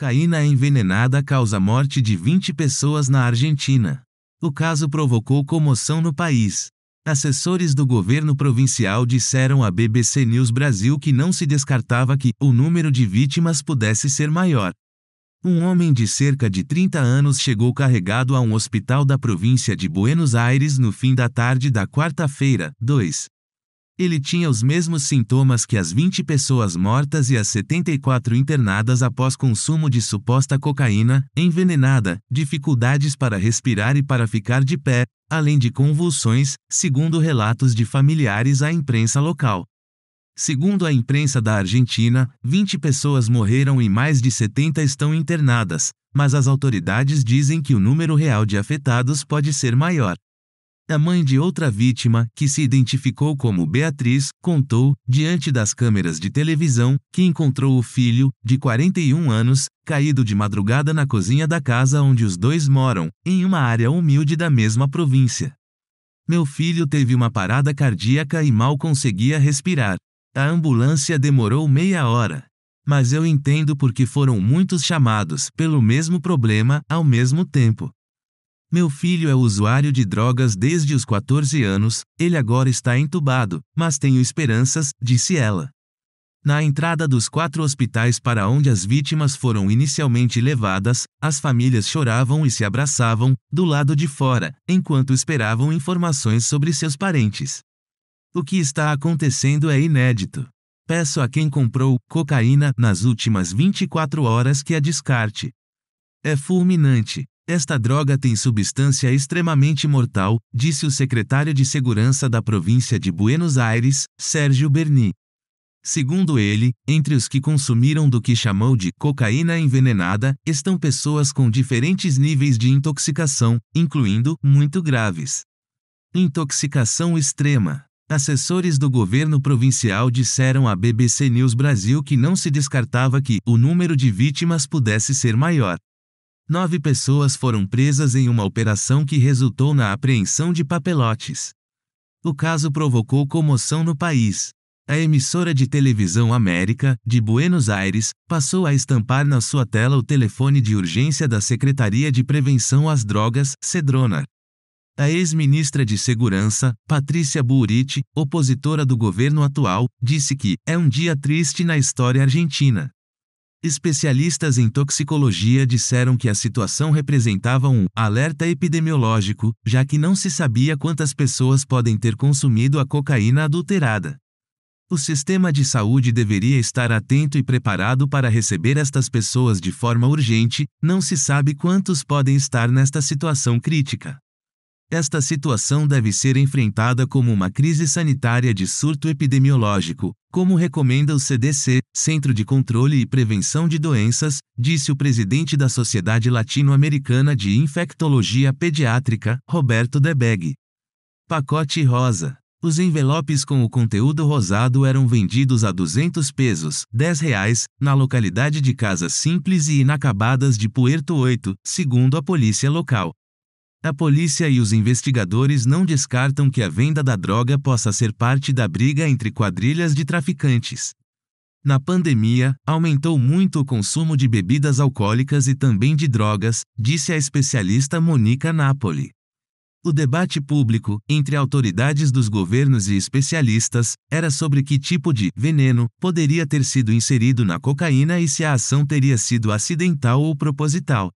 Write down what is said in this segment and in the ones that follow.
Cocaína envenenada causa morte de 20 pessoas na Argentina. O caso provocou comoção no país. Assessores do governo provincial disseram à BBC News Brasil que não se descartava que o número de vítimas pudesse ser maior. Um homem de cerca de 30 anos chegou carregado a um hospital da província de Buenos Aires no fim da tarde da quarta-feira, 2 ele tinha os mesmos sintomas que as 20 pessoas mortas e as 74 internadas após consumo de suposta cocaína, envenenada, dificuldades para respirar e para ficar de pé, além de convulsões, segundo relatos de familiares à imprensa local. Segundo a imprensa da Argentina, 20 pessoas morreram e mais de 70 estão internadas, mas as autoridades dizem que o número real de afetados pode ser maior a mãe de outra vítima, que se identificou como Beatriz, contou, diante das câmeras de televisão, que encontrou o filho, de 41 anos, caído de madrugada na cozinha da casa onde os dois moram, em uma área humilde da mesma província. Meu filho teve uma parada cardíaca e mal conseguia respirar. A ambulância demorou meia hora. Mas eu entendo porque foram muitos chamados pelo mesmo problema ao mesmo tempo. Meu filho é usuário de drogas desde os 14 anos, ele agora está entubado, mas tenho esperanças, disse ela. Na entrada dos quatro hospitais para onde as vítimas foram inicialmente levadas, as famílias choravam e se abraçavam, do lado de fora, enquanto esperavam informações sobre seus parentes. O que está acontecendo é inédito. Peço a quem comprou cocaína nas últimas 24 horas que a descarte. É fulminante, esta droga tem substância extremamente mortal, disse o secretário de Segurança da província de Buenos Aires, Sérgio Berni. Segundo ele, entre os que consumiram do que chamou de cocaína envenenada, estão pessoas com diferentes níveis de intoxicação, incluindo muito graves. Intoxicação extrema. Assessores do governo provincial disseram à BBC News Brasil que não se descartava que o número de vítimas pudesse ser maior nove pessoas foram presas em uma operação que resultou na apreensão de papelotes. O caso provocou comoção no país. A emissora de televisão América, de Buenos Aires, passou a estampar na sua tela o telefone de urgência da Secretaria de Prevenção às Drogas, Cedrona. A ex-ministra de Segurança, Patrícia Buriti, opositora do governo atual, disse que é um dia triste na história argentina. Especialistas em toxicologia disseram que a situação representava um alerta epidemiológico, já que não se sabia quantas pessoas podem ter consumido a cocaína adulterada. O sistema de saúde deveria estar atento e preparado para receber estas pessoas de forma urgente, não se sabe quantos podem estar nesta situação crítica. Esta situação deve ser enfrentada como uma crise sanitária de surto epidemiológico, como recomenda o CDC, Centro de Controle e Prevenção de Doenças, disse o presidente da Sociedade Latino-Americana de Infectologia Pediátrica, Roberto Debeg. Pacote rosa. Os envelopes com o conteúdo rosado eram vendidos a 200 pesos, 10 reais, na localidade de Casas Simples e Inacabadas de Puerto 8, segundo a polícia local. A polícia e os investigadores não descartam que a venda da droga possa ser parte da briga entre quadrilhas de traficantes. Na pandemia, aumentou muito o consumo de bebidas alcoólicas e também de drogas, disse a especialista Monica Napoli. O debate público, entre autoridades dos governos e especialistas, era sobre que tipo de veneno poderia ter sido inserido na cocaína e se a ação teria sido acidental ou proposital.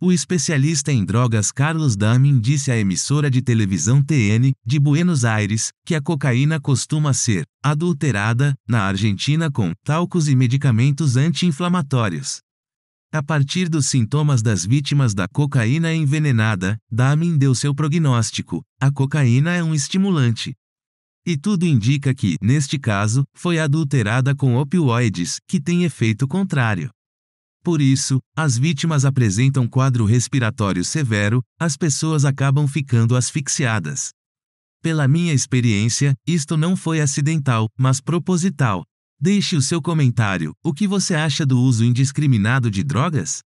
O especialista em drogas Carlos Damin disse à emissora de televisão TN, de Buenos Aires, que a cocaína costuma ser adulterada, na Argentina, com talcos e medicamentos anti-inflamatórios. A partir dos sintomas das vítimas da cocaína envenenada, Damin deu seu prognóstico: a cocaína é um estimulante. E tudo indica que, neste caso, foi adulterada com opioides, que tem efeito contrário. Por isso, as vítimas apresentam quadro respiratório severo, as pessoas acabam ficando asfixiadas. Pela minha experiência, isto não foi acidental, mas proposital. Deixe o seu comentário. O que você acha do uso indiscriminado de drogas?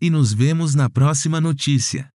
E nos vemos na próxima notícia.